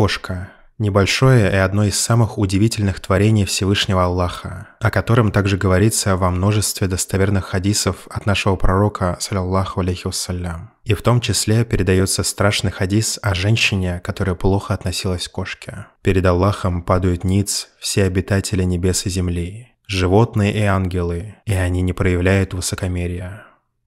Кошка – небольшое и одно из самых удивительных творений Всевышнего Аллаха, о котором также говорится во множестве достоверных хадисов от нашего пророка, саллиллаху алейхи вассалям. И в том числе передается страшный хадис о женщине, которая плохо относилась к кошке. «Перед Аллахом падают ниц все обитатели небес и земли, животные и ангелы, и они не проявляют высокомерия».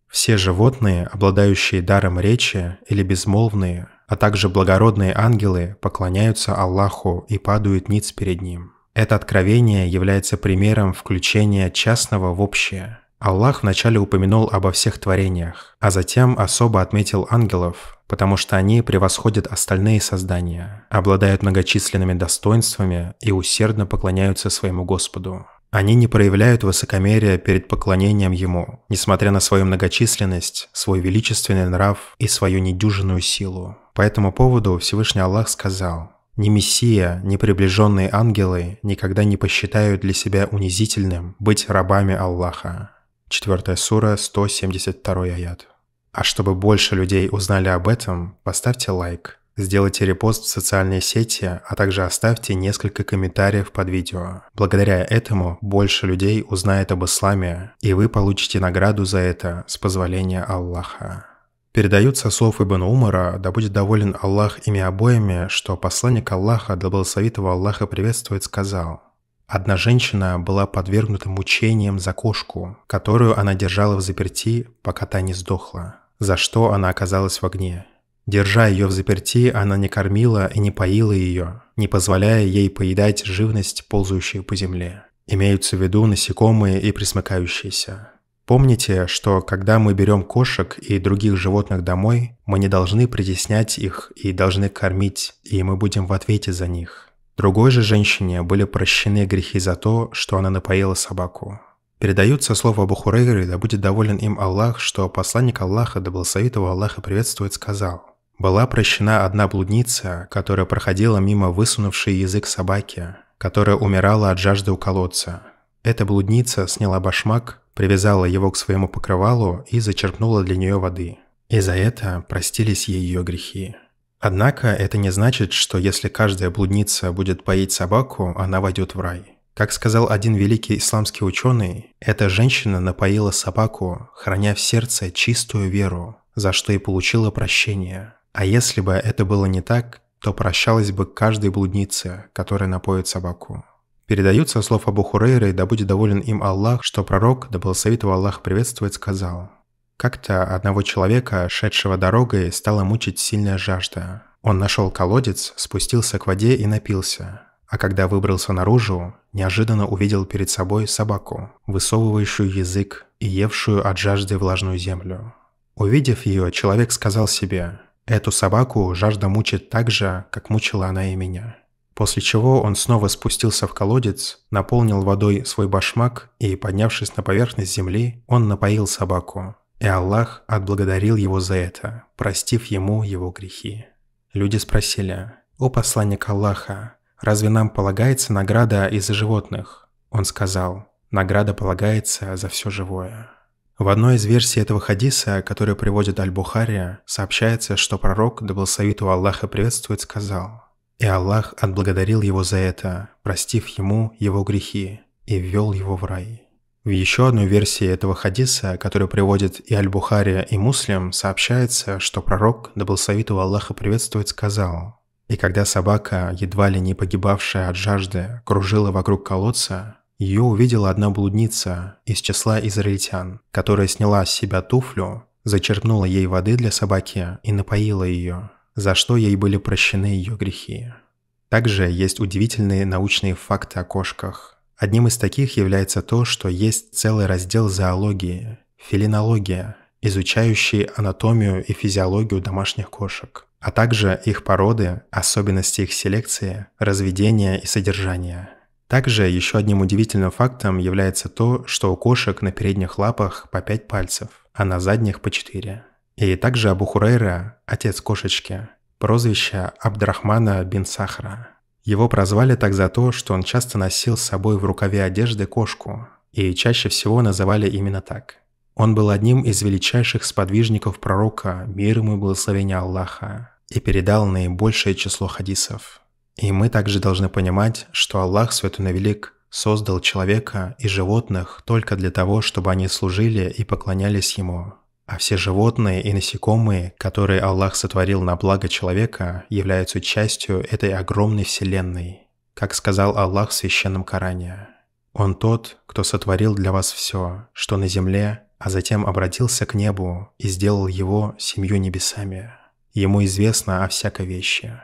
Все животные, обладающие даром речи или безмолвные, а также благородные ангелы поклоняются Аллаху и падают ниц перед Ним. Это откровение является примером включения частного в общее. Аллах вначале упомянул обо всех творениях, а затем особо отметил ангелов, потому что они превосходят остальные создания, обладают многочисленными достоинствами и усердно поклоняются своему Господу. Они не проявляют высокомерия перед поклонением Ему, несмотря на свою многочисленность, свой величественный нрав и свою недюжинную силу. По этому поводу Всевышний Аллах сказал, «Ни Мессия, ни приближенные ангелы никогда не посчитают для себя унизительным быть рабами Аллаха». 4 сура, 172 аят. А чтобы больше людей узнали об этом, поставьте лайк, сделайте репост в социальные сети, а также оставьте несколько комментариев под видео. Благодаря этому больше людей узнает об исламе, и вы получите награду за это с позволения Аллаха. Передаются слов Ибн Умара, да будет доволен Аллах ими обоими, что посланник Аллаха, да благословит благословитого Аллаха приветствует, сказал, «Одна женщина была подвергнута мучениям за кошку, которую она держала в заперти, пока та не сдохла, за что она оказалась в огне. Держа ее в заперти, она не кормила и не поила ее, не позволяя ей поедать живность, ползающую по земле. Имеются в виду насекомые и присмыкающиеся. Помните, что когда мы берем кошек и других животных домой, мы не должны притеснять их и должны кормить, и мы будем в ответе за них. Другой же женщине были прощены грехи за то, что она напоила собаку. Передаются слова Абу Хурейры, да будет доволен им Аллах, что посланник Аллаха, да благословит его Аллах и приветствует, сказал «Была прощена одна блудница, которая проходила мимо высунувшей язык собаки, которая умирала от жажды у колодца. Эта блудница сняла башмак, привязала его к своему покрывалу и зачерпнула для нее воды. И за это простились ей ее грехи. Однако это не значит, что если каждая блудница будет поить собаку, она войдет в рай. Как сказал один великий исламский ученый, эта женщина напоила собаку, храня в сердце чистую веру, за что и получила прощение. А если бы это было не так, то прощалась бы каждой блуднице, которая напоит собаку. Передаются слов Абу Хурейра, и да будет доволен им Аллах, что пророк, да благословит его Аллах приветствует, сказал. Как-то одного человека, шедшего дорогой, стала мучить сильная жажда. Он нашел колодец, спустился к воде и напился. А когда выбрался наружу, неожиданно увидел перед собой собаку, высовывающую язык и евшую от жажды влажную землю. Увидев ее, человек сказал себе, «Эту собаку жажда мучит так же, как мучила она и меня» после чего он снова спустился в колодец, наполнил водой свой башмак и, поднявшись на поверхность земли, он напоил собаку. И Аллах отблагодарил его за это, простив ему его грехи. Люди спросили, «О посланник Аллаха, разве нам полагается награда из-за животных?» Он сказал, «Награда полагается за все живое». В одной из версий этого хадиса, которую приводит Аль-Бухари, сообщается, что пророк, да благословит у Аллаха приветствует, сказал – и Аллах отблагодарил его за это, простив ему его грехи, и ввел его в рай. В еще одной версии этого хадиса, которую приводит и Аль-Бухария, и Муслим, сообщается, что пророк, да благословит у Аллаха приветствует, сказал «И когда собака, едва ли не погибавшая от жажды, кружила вокруг колодца, ее увидела одна блудница из числа израильтян, которая сняла с себя туфлю, зачерпнула ей воды для собаки и напоила ее» за что ей были прощены ее грехи. Также есть удивительные научные факты о кошках. Одним из таких является то, что есть целый раздел зоологии, филинология, изучающий анатомию и физиологию домашних кошек, а также их породы, особенности их селекции, разведения и содержания. Также еще одним удивительным фактом является то, что у кошек на передних лапах по 5 пальцев, а на задних по 4. И также Абу Хурейра, отец кошечки, прозвище Абдрахмана бин Сахра. Его прозвали так за то, что он часто носил с собой в рукаве одежды кошку, и чаще всего называли именно так. Он был одним из величайших сподвижников пророка, мир ему и благословения Аллаха, и передал наибольшее число хадисов. И мы также должны понимать, что Аллах Святой Велик создал человека и животных только для того, чтобы они служили и поклонялись Ему. А все животные и насекомые, которые Аллах сотворил на благо человека, являются частью этой огромной вселенной, как сказал Аллах в священном Коране. Он тот, кто сотворил для вас все, что на земле, а затем обратился к небу и сделал его семью небесами. Ему известно о всякой вещи.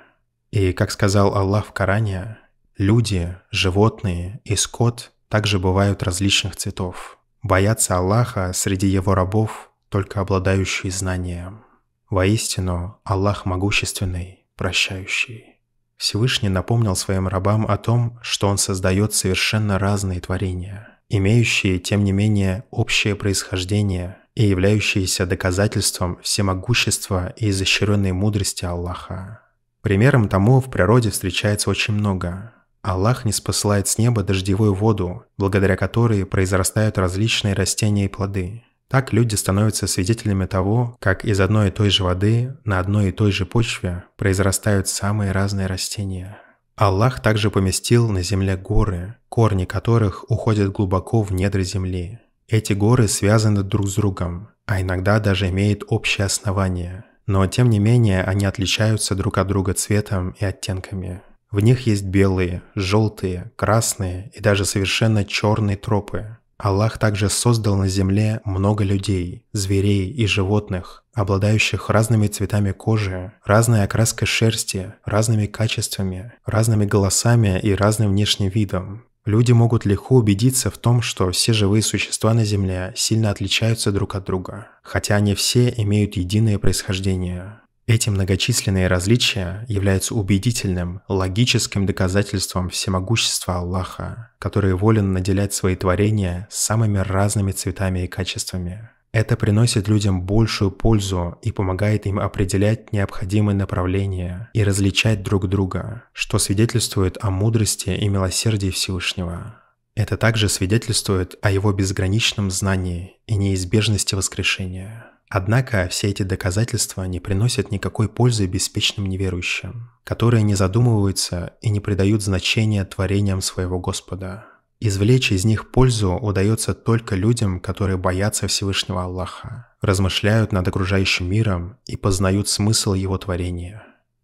И, как сказал Аллах в Коране, люди, животные и скот также бывают различных цветов. Боятся Аллаха среди его рабов только обладающий знанием. Воистину, Аллах могущественный, прощающий. Всевышний напомнил своим рабам о том, что Он создает совершенно разные творения, имеющие, тем не менее, общее происхождение и являющиеся доказательством всемогущества и изощренной мудрости Аллаха. Примером тому в природе встречается очень много. Аллах не спосылает с неба дождевую воду, благодаря которой произрастают различные растения и плоды. Так люди становятся свидетелями того, как из одной и той же воды на одной и той же почве произрастают самые разные растения. Аллах также поместил на земле горы, корни которых уходят глубоко в недра земли. Эти горы связаны друг с другом, а иногда даже имеют общее основание. Но тем не менее они отличаются друг от друга цветом и оттенками. В них есть белые, желтые, красные и даже совершенно черные тропы, Аллах также создал на земле много людей, зверей и животных, обладающих разными цветами кожи, разной окраской шерсти, разными качествами, разными голосами и разным внешним видом. Люди могут легко убедиться в том, что все живые существа на Земле сильно отличаются друг от друга, хотя они все имеют единое происхождение. Эти многочисленные различия являются убедительным, логическим доказательством всемогущества Аллаха, который волен наделять свои творения самыми разными цветами и качествами. Это приносит людям большую пользу и помогает им определять необходимые направления и различать друг друга, что свидетельствует о мудрости и милосердии Всевышнего. Это также свидетельствует о его безграничном знании и неизбежности воскрешения. Однако все эти доказательства не приносят никакой пользы беспечным неверующим, которые не задумываются и не придают значения творениям своего Господа. Извлечь из них пользу удается только людям, которые боятся Всевышнего Аллаха, размышляют над окружающим миром и познают смысл его творения.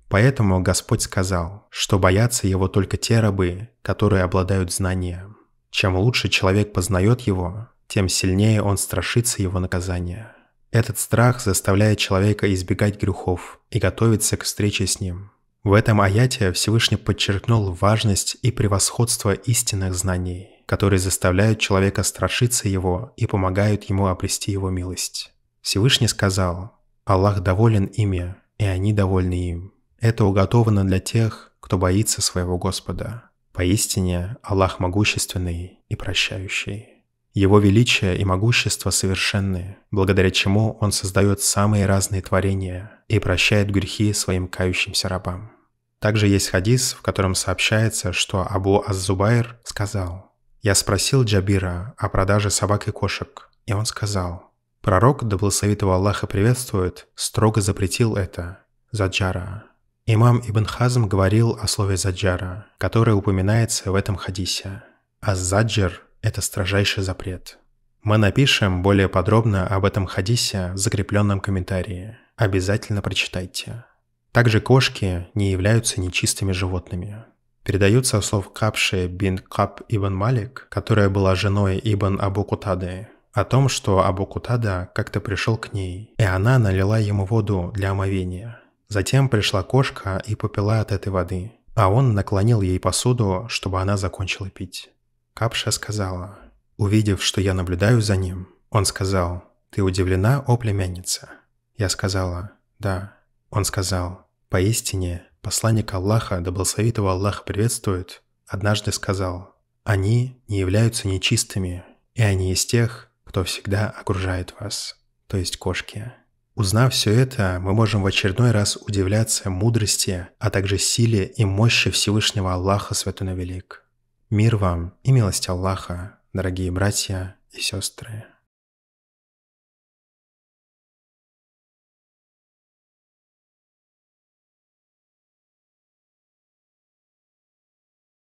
Поэтому Господь сказал, что боятся его только те рабы, которые обладают знанием. Чем лучше человек познает его, тем сильнее он страшится его наказания. Этот страх заставляет человека избегать грехов и готовиться к встрече с ним. В этом аяте Всевышний подчеркнул важность и превосходство истинных знаний, которые заставляют человека страшиться его и помогают ему обрести его милость. Всевышний сказал, «Аллах доволен ими, и они довольны им». Это уготовано для тех, кто боится своего Господа. Поистине, Аллах могущественный и прощающий. Его величие и могущество совершенны, благодаря чему он создает самые разные творения и прощает грехи своим кающимся рабам. Также есть хадис, в котором сообщается, что Абу аз сказал, «Я спросил Джабира о продаже собак и кошек, и он сказал, «Пророк, да благословит его Аллаха приветствует, строго запретил это, Заджара». Имам Ибн Хазм говорил о слове «заджара», которое упоминается в этом хадисе. А «заджар» Это строжайший запрет. Мы напишем более подробно об этом хадисе в закрепленном комментарии. Обязательно прочитайте. Также кошки не являются нечистыми животными. Передаются слов Капши бин Кап ибн Малик, которая была женой ибн Абу Кутады, о том, что Абу Кутада как-то пришел к ней, и она налила ему воду для омовения. Затем пришла кошка и попила от этой воды, а он наклонил ей посуду, чтобы она закончила пить. Капша сказала, увидев, что я наблюдаю за ним, он сказал, «Ты удивлена, о племянница?» Я сказала, «Да». Он сказал, «Поистине, посланник Аллаха, да благословит его Аллах приветствует, однажды сказал, «Они не являются нечистыми, и они из тех, кто всегда окружает вас, то есть кошки». Узнав все это, мы можем в очередной раз удивляться мудрости, а также силе и мощи Всевышнего Аллаха Святого Велик. Мир вам и милость Аллаха, дорогие братья и сестры.